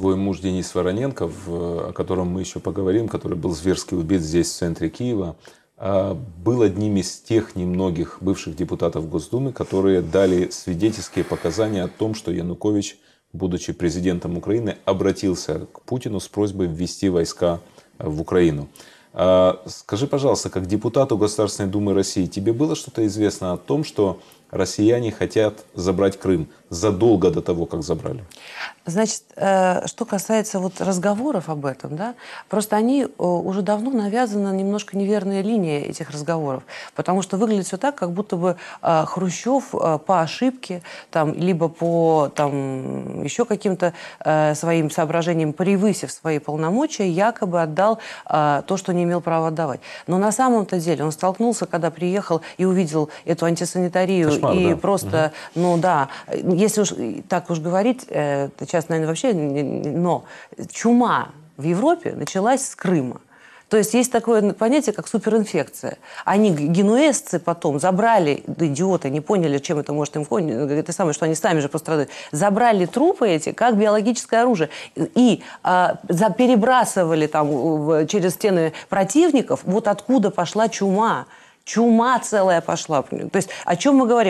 твой муж Денис Вороненко, о котором мы еще поговорим, который был зверски убит здесь, в центре Киева, а, был одним из тех немногих бывших депутатов Госдумы, которые дали свидетельские показания о том, что Янукович, будучи президентом Украины, обратился к Путину с просьбой ввести войска а, в Украину. А, скажи, пожалуйста, как депутату Государственной Думы России, тебе было что-то известно о том, что россияне хотят забрать Крым задолго до того, как забрали. Значит, э, что касается вот разговоров об этом, да, просто они э, уже давно навязана немножко неверная линия этих разговоров, потому что выглядит все так, как будто бы э, Хрущев по ошибке, там, либо по там, еще каким-то своим соображениям, превысив свои полномочия, якобы отдал то, что не имел права отдавать. Но на самом-то деле он столкнулся, когда приехал и увидел эту антисанитарию кошмар, и да. просто, угу. ну да, если уж так уж говорить, это сейчас, наверное, вообще, но чума в Европе началась с Крыма. То есть есть такое понятие, как суперинфекция. Они, генуэзцы, потом забрали, да идиоты, не поняли, чем это может им кончить, это самое, что они сами же пострадают, забрали трупы эти, как биологическое оружие, и а, перебрасывали там в, через стены противников, вот откуда пошла чума. Чума целая пошла. То есть о чем мы говорим?